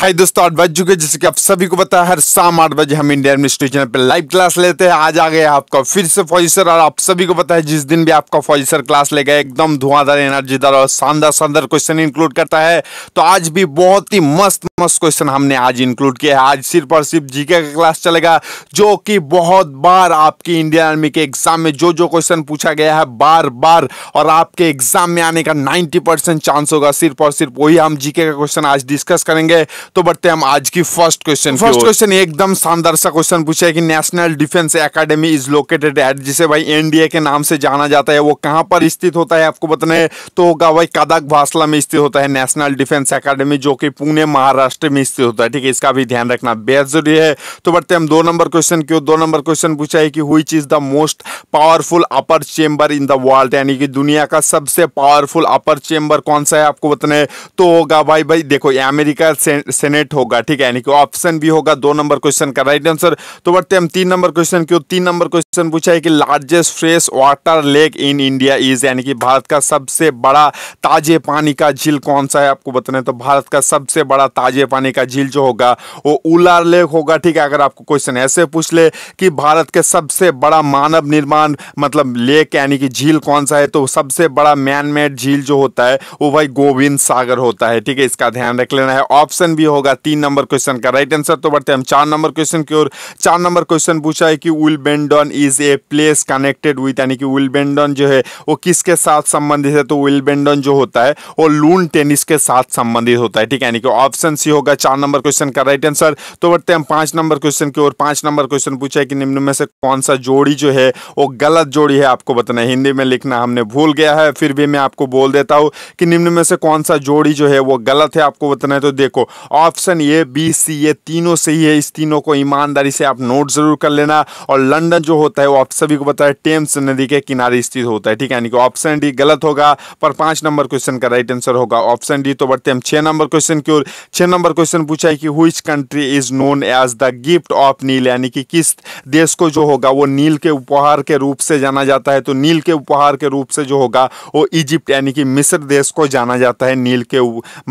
हाय दोस्तों आठ बज चुके जैसे कि आप सभी को पता है हर शाम आठ बजे हम इंडिया एडमिनिस्ट्रेशन पे लाइव क्लास लेते हैं आज आ गए आपका फिर से फॉजिसर और आप सभी को पता है जिस दिन भी आपका फॉजिसर क्लास ले गए एकदम धुआंधार एनर्जीदार और शानदार शानदार क्वेश्चन इंक्लूड करता है तो आज भी बहुत ही मस्त मस्त क्वेश्चन हमने आज इंक्लूड किया है आज सिर्फ और सिर्फ जीके का क्लास चलेगा जो कि बहुत बार आपकी इंडियन आर्मी के एग्जाम में जो जो क्वेश्चन पूछा गया है बार बार और आपके एग्जाम में आने का नाइन्टी चांस होगा सिर्फ और सिर्फ वही हम जीके का क्वेश्चन आज डिस्कस करेंगे तो बढ़ते हम आज की फर्स्ट क्वेश्चन फर्स्ट क्वेश्चन एकदम शानदार सा क्वेश्चन पूछा है कि national defence academy is located at जिसे भाई एनडीए के नाम से जाना जाता है वो कहां पर स्थित होता है आपको बताने है तो होगा भाई कदक भाषला में स्थित होता है नेशनल डिफेंस एकेडमी जो कि पुणे महाराष्ट्र में स्थित होता है ठीक है इसका भी ध्यान रखना बेहद जरूरी है तो बढ़ते हम दो नंबर क्वेश्चन की दो नंबर क्वेश्चन पूछा है कि which is the most powerful upper chamber in the world यानी कि दुनिया का सबसे पावरफुल अपर चेम्बर कौन सा है आपको बताने है तो होगा भाई भाई देखो अमेरिका सेनेट होगा ठीक है यानी कि ऑप्शन भी होगा दो नंबर क्वेश्चन का राइट आंसर तो बढ़ते हम तीन नंबर क्वेश्चन क्यों तीन नंबर क्वेश्चन पूछा है कि largest fresh water lake in India is यानी कि भारत का सबसे बड़ा ताजे पानी का झील कौन सा है आपको बताने तो भारत का सबसे बड़ा ताजे पानी का झील जो होगा वो उलार लेक होगा ठीक है अगर आपको क्वेश्चन ऐसे पूछ ले कि भारत के सबसे बड़ा मानव निर्माण मतलब लेक यानी कि झील कौन सा है तो सबसे बड़ा मैन मेड झील जो होता है वो भाई गोविंद सागर होता है ठीक है इसका ध्यान रख लेना है ऑप्शन भी होगा तीन नंबर क्वेश्चन का राइट आंसर तो बढ़ते हैं हम चार नंबर क्वेश्चन की ओर चार नंबर क्वेश्चन पूछा है कि Wimbledon is a place connected with यानी कि विल बेंडन जो है वो किसके साथ संबंधित है तो विल बेंडन जो होता है वो लून टेनिस के साथ संबंधित होता है ठीक है यानी कि ऑप्शन सी होगा चार नंबर क्वेश्चन का राइट आंसर तो बढ़ते हैं पांच नंबर क्वेश्चन की ओर पांच नंबर क्वेश्चन पूछा है कि निम्न में से कौन सा जोड़ी जो है वो गलत जोड़ी है आपको बताना हिंदी में लिखना हमने भूल गया है फिर भी मैं आपको बोल देता हूं कि निम्न में से कौन सा जोड़ी जो है वो गलत है आपको बताना है तो देखो ऑप्शन ये बी सी ये तीनों सही है इस तीनों को ईमानदारी से आप नोट ज़रूर कर लेना और लंदन जो होता है वो आप सभी को पता है टेम्स नदी के किनारे स्थित होता है ठीक है यानी कि ऑप्शन डी गलत होगा पर पांच नंबर क्वेश्चन का राइट आंसर होगा ऑप्शन डी तो बढ़ते हम छह नंबर क्वेश्चन की ओर छह नंबर क्वेश्चन पूछा है कि which country is known as the gift of Nile यानी कि किस देश को जो होगा वो नील के उपहार के रूप से जाना जाता है तो नील के उपहार के रूप से जो होगा वो इजिप्ट यानी कि मिस्र देश को जाना जाता है नील के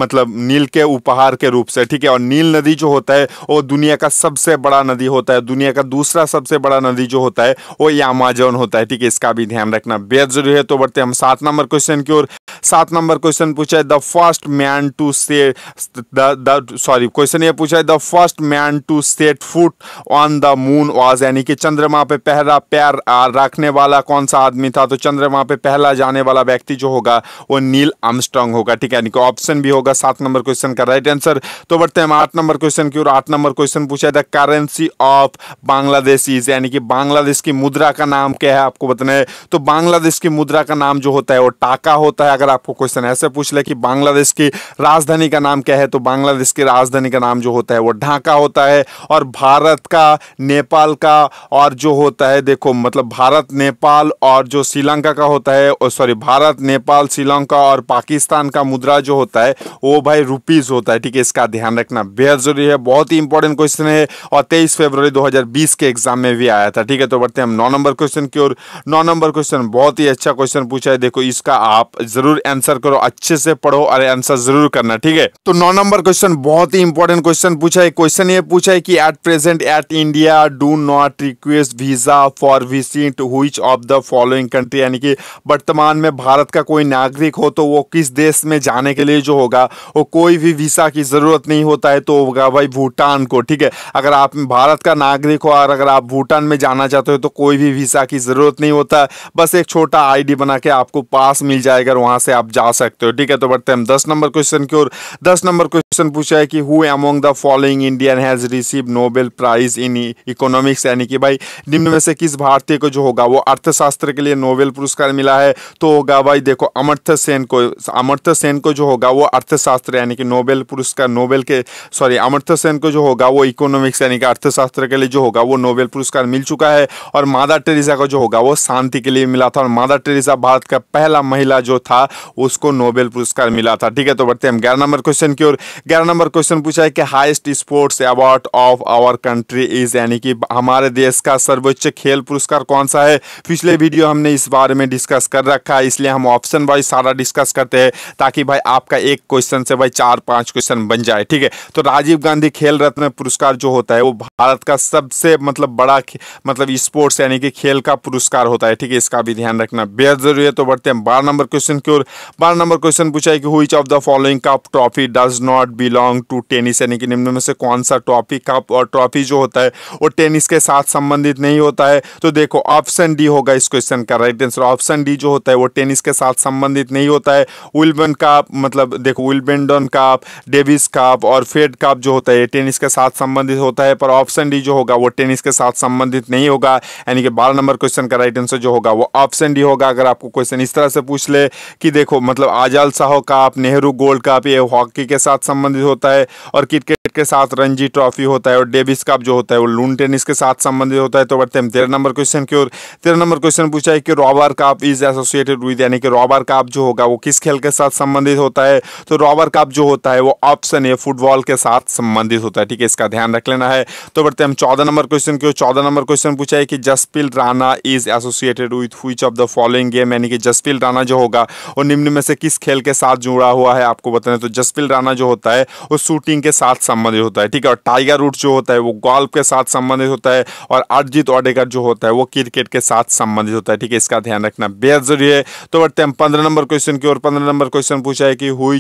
मतलब नील के उपहार के रूप से ठीक है और नील नदी जो होता है वो दुनिया का सबसे बड़ा नदी होता है दुनिया का दूसरा सबसे बड़ा नदी जो होता है वो यामाजोन होता है ठीक है इसका भी ध्यान रखना बेहद जरूरी है तो बढ़ते हम सात नंबर क्वेश्चन की ओर सात नंबर क्वेश्चन पूछा है the first man to set sorry question ये पूछा है the first man to set foot on the moon was यानी कि चंद्रमा पे पहला पैर रखने वाला कौन सा आदमी था तो चंद्रमा पे पहला जाने वाला व्यक्ति जो होगा वो नील आमस्ट्रॉन्ग होगा ठीक है यानी कि ऑप्शन भी होगा सात नंबर क्वेश्चन का राइट आंसर तो बढ़ते हैं हम आठ नंबर क्वेश्चन की ओर आठ नंबर क्वेश्चन पूछा था करेंसी ऑफ बांग्लादेश यानी कि बांग्लादेश की मुद्रा का नाम क्या है आपको बताना है तो बांग्लादेश की मुद्रा का नाम जो होता है वो टाका होता है अगर आपको क्वेश्चन ऐसे पूछ ले कि बांग्लादेश की राजधानी का नाम क्या है तो बांग्लादेश की राजधानी का नाम जो होता है वो ढाका होता है और भारत का नेपाल का और जो होता है देखो मतलब भारत नेपाल और जो श्रीलंका का होता है सॉरी भारत नेपाल श्रीलंका और पाकिस्तान का मुद्रा जो होता है वो भाई रुपीज़ होता है ठीक है इसका का ध्यान रखना बेहद जरूरी है बहुत ही इंपॉर्टेंट क्वेश्चन है और तेईस फरवरी 2020 के एग्जाम में भी आया था ठीक है तो बढ़ते हैं हम नौ नंबर क्वेश्चन की ओर नौ नंबर क्वेश्चन बहुत ही अच्छा क्वेश्चन पूछा है देखो इसका आप जरूर आंसर करो अच्छे से पढ़ो और आंसर जरूर करना ठीक है तो नौ नंबर क्वेश्चन बहुत ही इंपॉर्टेंट क्वेश्चन पूछा है क्वेश्चन ये पूछा है कि at present at India do not request visa for visit which of the following country यानी कि वर्तमान में भारत का कोई नागरिक हो तो वो किस देश में जाने के लिए जो होगा वो कोई भी वीजा की जरूरत भारत नहीं होता है तो होगा भाई भूटान को ठीक है अगर आप भारत का नागरिक हो और अगर आप भूटान में जाना चाहते हो तो कोई भी वीसा की ज़रूरत नहीं होता बस एक छोटा आईडी बना के आपको पास मिल जाएगा वहां से आप जा सकते हो ठीक है तो बढ़ते हम दस नंबर क्वेश्चन की ओर दस नंबर क्वेश्चन पूछा है कि who among the following Indian has receive Nobel prize in economics यानी कि भाई निम्न में से किस भारतीय को जो होगा वो अर्थशास्त्र के लिए नोबेल पुरस्कार मिला है तो होगा भाई देखो अमर्थ सेन को अमर्थ सेन को जो होगा वो अर्थशास्त्र यानी कि नोबेल पुरस्कार नोबेल नोबेल के सॉरी अमर्त्य सेन को जो होगा वो इकोनॉमिक्स यानी कि अर्थशास्त्र के लिए जो होगा वो नोबेल पुरस्कार मिल चुका है और मादा टेरेसा को जो होगा वो शांति के लिए मिला था और मादा टेरेसा भारत का पहला महिला जो था उसको नोबेल पुरस्कार मिला था ठीक है तो बढ़ते हम ग्यारह नंबर क्वेश्चन की ओर ग्यारह नंबर क्वेश्चन पूछा है कि highest sports award of our country is यानी कि हमारे देश का सर्वोच्च खेल पुरस्कार कौन सा है पिछले वीडियो हमने इस बारे में डिस्कस कर रखा है इसलिए हम ऑप्शन वाइज सारा डिस्कस करते हैं ताकि भाई आपका एक क्वेश्चन से भाई चार पांच क्वेश्चन बन जाए है ठीक है तो राजीव गांधी खेल रत्न पुरस्कार जो होता है वो भारत का सबसे मतलब बड़ा मतलब स्पोर्ट्स यानी कि खेल का पुरस्कार होता है ठीक है इसका भी ध्यान रखना बेहद जरूरी है तो बढ़ते हैं बारह नंबर क्वेश्चन की ओर बारह नंबर क्वेश्चन पूछा है कि which of the following cup trophy does not belong to tennis यानी कि निम्न में से कौन सा ट्रॉफी कप और ट्रॉफी जो होता है वो टेनिस के साथ संबंधित नहीं होता है तो देखो ऑप्शन डी होगा इस क्वेश्चन का राइट आंसर ऑप्शन डी जो होता है वो टेनिस के साथ संबंधित नहीं होता है विलबन कप मतलब देखो Wimbledon cup Davis cup cup और फेड कप जो होता है टेनिस के साथ संबंधित होता है पर ऑप्शन डी जो होगा वो टेनिस के साथ संबंधित नहीं होगा यानी कि बारह नंबर क्वेश्चन का राइट आंसर जो होगा वो ऑप्शन डी होगा अगर आपको क्वेश्चन इस तरह से पूछ ले कि देखो मतलब Azlan Shah cup Nehru gold cup ये हॉकी के साथ संबंधित होता है और क्रिकेट क्रिकेट के साथ रणजी ट्रॉफी होता है और डेविस कप जो होता है वो लून टेनिस के साथ संबंधित होता है तो बढ़ते हैं तेरह नंबर क्वेश्चन की ओर तेरह नंबर क्वेश्चन पूछा है कि रॉबर कप इज एसोसिएटेड विद यानी कि रॉबर कप जो होगा वो किस खेल के साथ संबंधित होता है तो रॉबर कप जो होता है वो ऑप्शन ए फुटबॉल के साथ संबंधित होता है ठीक है इसका ध्यान रख लेना है तो बढ़ते हम चौदह नंबर क्वेश्चन की ओर चौदह नंबर क्वेश्चन पूछा है कि Jaspal Rana is associated with which of the following game यानी कि जसपिल राणा जो होगा वो निम्न में से किस खेल के साथ जुड़ा हुआ है आपको बताने तो जसपिल राणा जो होता है वो शूटिंग के साथ संबंधित होता है ठीक है और टाइगर रूट जो होता है वो गोल्फ के साथ संबंधित होता है और अर्जित ऑडेकर जो होता है वो क्रिकेट के साथ संबंधित होता है ठीक है इसका ध्यान रखना बेहद जरूरी है तो बढ़ते हैं पंद्रह नंबर क्वेश्चन की और पंद्रह नंबर क्वेश्चन पूछा है कि हुई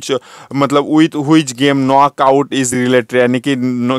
मतलब with which game knockout is related यानी कि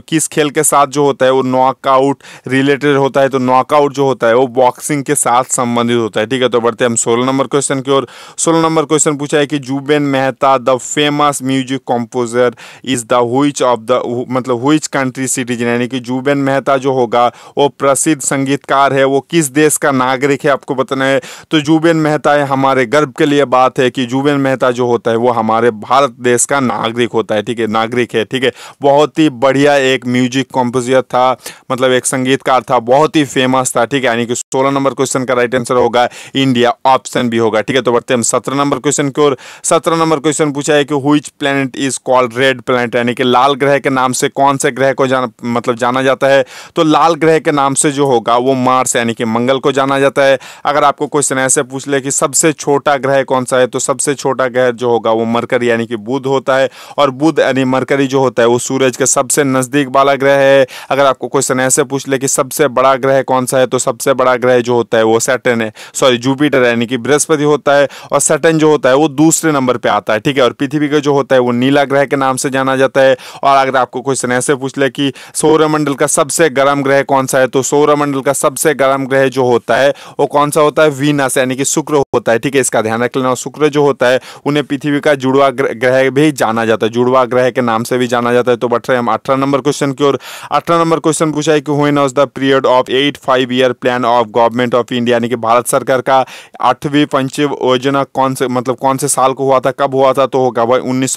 किस खेल के साथ जो होता है वो नॉकआउट रिलेटेड होता है तो नॉकआउट जो होता है वो बॉक्सिंग के साथ संबंधित होता है ठीक है तो बढ़ते हैं हम सोलह नंबर क्वेश्चन की ओर सोलह नंबर क्वेश्चन पूछा है कि Zubin Mehta the famous music composer is the which of the मतलब हुई कंट्री सिटीजन यानी कि जुबेन मेहता जो होगा वो प्रसिद्ध संगीतकार है वो किस देश का नागरिक है आपको बताना है तो जुबेन मेहता है हमारे गर्व के लिए बात है कि जुबेन मेहता जो होता है वो हमारे भारत देश का नागरिक होता है ठीक है नागरिक है ठीक है बहुत ही बढ़िया एक म्यूजिक कंपोजर था मतलब एक संगीतकार था बहुत ही फेमस था ठीक है यानी कि सोलह नंबर क्वेश्चन का राइट आंसर होगा इंडिया ऑप्शन भी होगा ठीक है तो बढ़ते हम सत्रह नंबर क्वेश्चन की ओर सत्रह नंबर क्वेश्चन पूछा है कि which planet is called red planet यानी कि लाल ग्रह के नाम से कौन से ग्रह को जान मतलब जाना जाता है तो लाल ग्रह के नाम से जो होगा वो मार्स यानी कि मंगल को जाना जाता है अगर आपको क्वेश्चन ऐसे पूछ ले कि सबसे छोटा ग्रह कौन सा है तो सबसे छोटा ग्रह जो होगा वो मरकरी यानी कि बुध होता है और बुध यानी मरकरी जो होता है वो सूरज के सबसे नज़दीक वाला ग्रह है अगर आपको क्वेश्चन ऐसे पूछ ले कि सबसे बड़ा ग्रह कौन सा है तो सबसे बड़ा ग्रह जो होता है वो सेटन है सॉरी जूपिटर यानी कि बृहस्पति होता है और सेटन जो होता है वो दूसरे नंबर पर आता है ठीक है और पृथ्वी का जो होता है वो नीला ग्रह के नाम से जाना जाता है और अगर आप आपको क्वेश्चन ऐसे पूछ ले कि सौरमंडल का सबसे गर्म ग्रह कौन सा है तो सौरमंडल का सबसे गर्म ग्रह जो होता है वो कौन सा होता है वीनस यानी कि शुक्र होता है ठीक है इसका ध्यान रख लेना शुक्र जो होता है उन्हें पृथ्वी का जुड़वा ग्रह भी जाना जाता है जुड़वा ग्रह के नाम से भी जाना जाता है तो बट रहे हम अठारह नंबर क्वेश्चन की ओर अठारह नंबर क्वेश्चन पूछा है कि which knows the period of eight five year plan of government of India यानी कि भारत सरकार का आठवीं पंचीय योजना कौन से मतलब कौन से साल को हुआ था कब हुआ था तो होगा भाई उन्नीस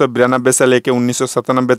से लेकर उन्नीस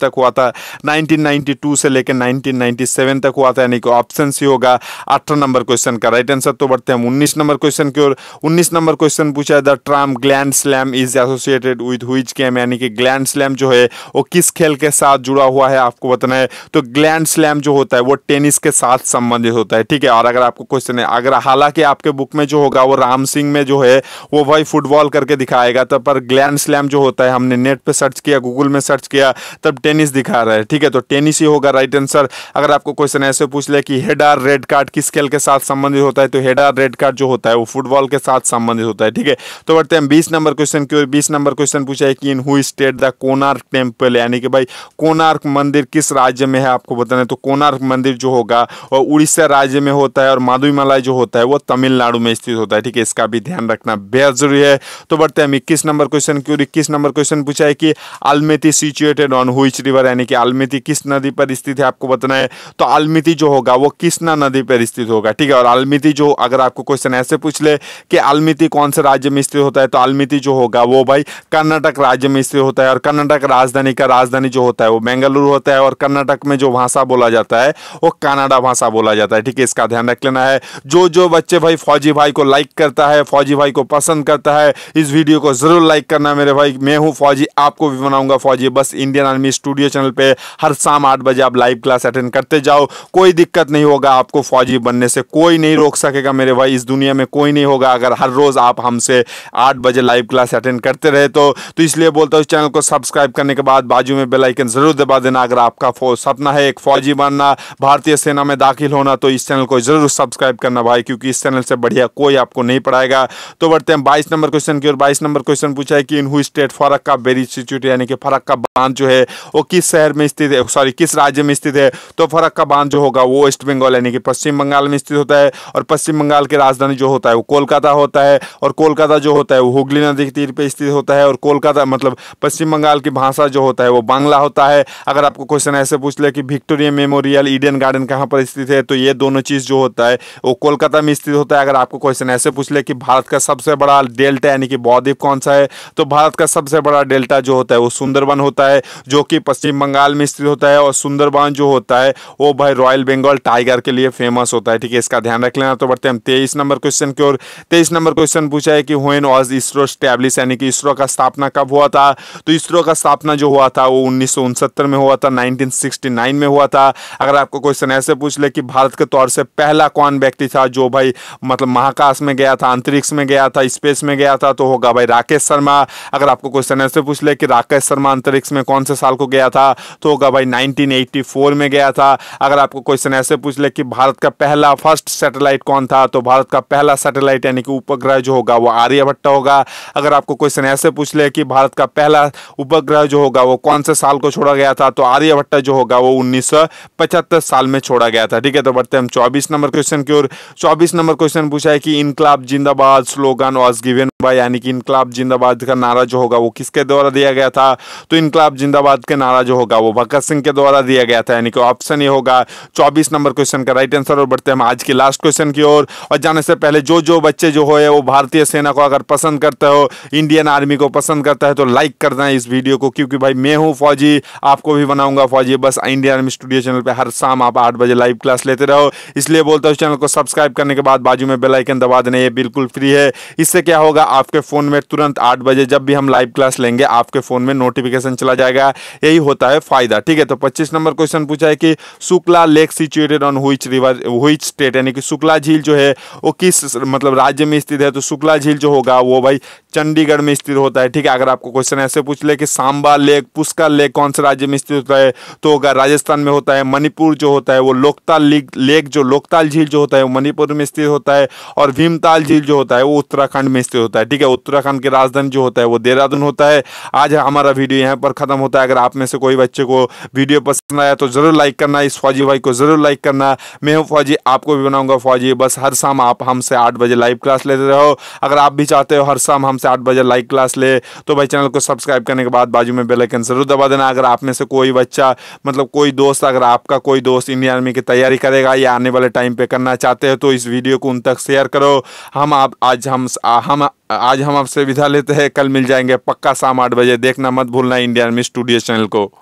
तक हुआ था 1992 से लेकर 1997 तक हुआ था यानी कि ऑप्शन सी होगा अठारह नंबर क्वेश्चन का राइट आंसर तो बढ़ते हम उन्नीस नंबर क्वेश्चन की ओर उन्नीस नंबर क्वेश्चन पूछा the term grand slam is associated with which game यानी कि ग्लैंड स्लैम जो है वो किस खेल के साथ जुड़ा हुआ है आपको बताना है तो ग्लैंड स्लैम जो होता है वो टेनिस के साथ संबंधित होता है ठीक है और अगर आपको क्वेश्चन है अगर हालांकि आपके बुक में जो होगा वो राम सिंह में जो है वो भाई फुटबॉल करके दिखाएगा तब पर ग्लैंड स्लैम जो होता है हमने नेट पर सर्च किया गूगल में सर्च किया तब टेनिस दिखा रहा है ठीक है तो टेनिस ही होगा राइट आंसर अगर आपको क्वेश्चन ऐसे पूछ ले कि हेडार रेड कार्ड किस खेल के साथ संबंधित होता है तो हेडार रेड कार्ड जो होता है वो फुटबॉल के साथ संबंधित होता है ठीक है तो बढ़ते हैं बीस नंबर क्वेश्चन की ओर बीस नंबर क्वेश्चन पूछा है कि इन हुई स्टेट द कोनार्क टेम्पल यानी कि भाई कोनार्क मंदिर किस राज्य में है आपको बताना है तो कोनार्क मंदिर जो होगा वो उड़ीसा राज्य में होता है और माधुमलाई जो होता है वो तमिलनाडु में स्थित होता है ठीक है इसका भी ध्यान रखना बेहद जरूरी है तो बढ़ते हैं इक्कीस नंबर क्वेश्चन की ओर इक्कीस नंबर क्वेश्चन पूछा है कि Almatti situated on which river यानी कि आलमी आलमिति किस नदी पर स्थित है आपको बताना है तो आलमिति जो होगा वो किसना नदी पर स्थित होगा ठीक है और आलमिति जो अगर आपको क्वेश्चन ऐसे पूछ ले कि आलमिति कौन से राज्य में स्थित होता है तो आलमिति जो होगा वो भाई कर्नाटक राज्य में स्थित होता है और कर्नाटक राजधानी का राजधानी जो होता है वो बेंगलुरु होता है और कर्नाटक में जो भाषा बोला जाता है वो कनाडा भाषा बोला जाता है ठीक है इसका ध्यान रख लेना है जो जो बच्चे भाई फौजी भाई को लाइक करता है फौजी भाई को पसंद करता है इस वीडियो को ज़रूर लाइक करना मेरे भाई मैं हूँ फौजी आपको भी बनाऊंगा फौजी बस इंडियन आर्मी स्टूडियो चैनल पर हर शाम आठ बजे आप लाइव क्लास अटेंड करते जाओ कोई दिक्कत नहीं होगा आपको फौजी बनने से कोई नहीं रोक सकेगा मेरे भाई इस दुनिया में कोई नहीं होगा अगर हर रोज़ आप हमसे आठ बजे लाइव क्लास अटेंड करते रहे तो तो इसलिए बोलता हूँ इस चैनल को सब्सक्राइब करने के बाद बाजू में बेलाइकन ज़रूर दबा देना अगर आपका सपना है एक फौजी बनना भारतीय सेना में दाखिल होना तो इस चैनल को ज़रूर सब्सक्राइब करना भाई क्योंकि इस चैनल से बढ़िया कोई आपको नहीं पढ़ाएगा तो बढ़ते हैं बाईस नंबर क्वेश्चन की और बाईस नंबर क्वेश्चन पूछा है कि इन हुई स्टेट फरक का बेरी इंस्टीट्यूट यानी कि फरक का बांध जो है वो किस शहर में स्थित है सॉरी किस राज्य में स्थित है तो फरक्का बांध जो होगा वो वेस्ट बंगाल यानी कि पश्चिम बंगाल में स्थित होता है और पश्चिम बंगाल की राजधानी जो होता है वो कोलकाता होता है और कोलकाता जो होता है वो हुगली नदी के तीर पर स्थित होता है और कोलकाता मतलब पश्चिम बंगाल की भाषा जो होता है वो बांग्ला होता है अगर आपको क्वेश्चन ऐसे पूछ ले कि विक्टोरिया मेमोरियल ईडन गार्डन कहाँ पर स्थित है तो ये दोनों चीज़ जो होता है वो कोलकाता में स्थित होता है अगर आपको क्वेश्चन ऐसे पूछ ले कि भारत का सबसे बड़ा डेल्टा यानी कि बौद्वीप कौन सा है तो भारत का सबसे बड़ा डेल्टा जो होता है वो सुंदरबन होता है जो कि पश्चिम बंगाल में में स्थित होता है और सुंदरबान जो होता है वो भाई रॉयल बंगाल टाइगर के लिए फेमस होता है ठीक है इसका ध्यान रख लेना तो बढ़ते हैं तेईस नंबर क्वेश्चन की ओर तेईस नंबर क्वेश्चन पूछा है कि होन वॉज इसरो स्टैब्लिश यानी कि इसरो का स्थापना कब हुआ था तो इसरो का स्थापना जो हुआ था वो उन्नीस में हुआ था नाइनटीन में हुआ था अगर आपको क्वेश्चन ऐसे पूछ ले कि भारत के तौर से पहला कौन व्यक्ति था जो भाई मतलब महाकाश में गया था अंतरिक्ष में गया था स्पेस में गया था तो होगा भाई राकेश शर्मा अगर आपको क्वेश्चन ऐसे पूछ ले कि राकेश शर्मा अंतरिक्ष में कौन से साल को गया था तो होगा भाई 1984 में गया था अगर आपको क्वेश्चन ऐसे पूछ ले कि भारत का पहला फर्स्ट सैटेलाइट कौन था तो भारत का पहला सैटेलाइट यानी कि उपग्रह जो होगा वो आर्यभट्ट होगा अगर आपको क्वेश्चन ऐसे पूछ ले कि भारत का पहला उपग्रह जो होगा वो कौन से साल को छोड़ा गया था तो आर्यभट्ट जो होगा वो उन्नीस साल में छोड़ा गया था ठीक है तो बढ़ते हम चौबीस नंबर क्वेश्चन की ओर चौबीस नंबर क्वेश्चन पूछा है कि इनकलाब जिंदाबाद स्लोगन वॉज गिवेन जज्बा यानी कि इनकलाब जिंदाबाद का नारा जो होगा वो किसके द्वारा दिया गया था तो इनकलाब जिंदाबाद का नारा जो होगा वो भगत सिंह के द्वारा दिया गया था यानी कि ऑप्शन ये होगा चौबीस नंबर क्वेश्चन का राइट आंसर और बढ़ते हम आज के लास्ट क्वेश्चन की ओर और जाने से पहले जो जो बच्चे जो हो वो भारतीय सेना को अगर पसंद करते हो इंडियन आर्मी को पसंद करता है तो लाइक करना है इस वीडियो को क्योंकि भाई मैं हूँ फौजी आपको भी बनाऊंगा फौजी बस इंडियन आर्मी स्टूडियो चैनल पर हर शाम आप आठ बजे लाइव क्लास लेते रहो इसलिए बोलता हूँ चैनल को सब्सक्राइब करने के बाद बाजू में बेलाइकन दबा देना ये बिल्कुल फ्री है इससे क्या होगा आपके फ़ोन में तुरंत आठ बजे जब भी हम लाइव क्लास लेंगे आपके फ़ोन में नोटिफिकेशन चला जाएगा यही होता है फ़ायदा ठीक है तो पच्चीस नंबर क्वेश्चन पूछा है कि Shukla lake situated on which river which state यानी कि शुक्ला झील जो है वो किस मतलब राज्य में स्थित है तो शुक्ला झील जो होगा वो भाई चंडीगढ़ में स्थित होता है ठीक है अगर आपको क्वेश्चन ऐसे पूछ ले कि सांबा लेक पुष्कर लेक कौन से राज्य में स्थित होता है तो होगा राजस्थान में होता है मणिपुर जो होता है वो लोकताल लेक जो लोकताल झील जो होता है वो मणिपुर में स्थित होता है और भीमताल झील जो होता है वो उत्तराखंड में स्थित होता है ठीक है उत्तराखंड की राजधानी जो होता है वो देहरादून होता है आज हमारा वीडियो यहाँ पर खत्म होता है अगर आप में से कोई बच्चे को वीडियो पसंद आया तो जरूर लाइक करना इस फौजी भाई को जरूर लाइक करना मैं हूँ फौजी आपको भी बनाऊंगा फौजी बस हर शाम आप हमसे आठ बजे लाइव क्लास लेते रहो अगर आप भी चाहते हो हर शाम हमसे से आठ बजे लाइव क्लास ले तो भाई चैनल को सब्सक्राइब करने के बाद बाजू में बेलाइकन जरूर दबा देना अगर आप में से कोई बच्चा मतलब कोई दोस्त अगर आपका कोई दोस्त इंडियन आर्मी की तैयारी करेगा या आने वाले टाइम पर करना चाहते हो तो इस वीडियो को उन तक शेयर करो हम आप आज हम हम आज हम आपसे विदा लेते हैं कल मिल जाएंगे पक्का शाम आठ बजे देखना मत भूलना इंडियन आर्मी स्टूडियो चैनल को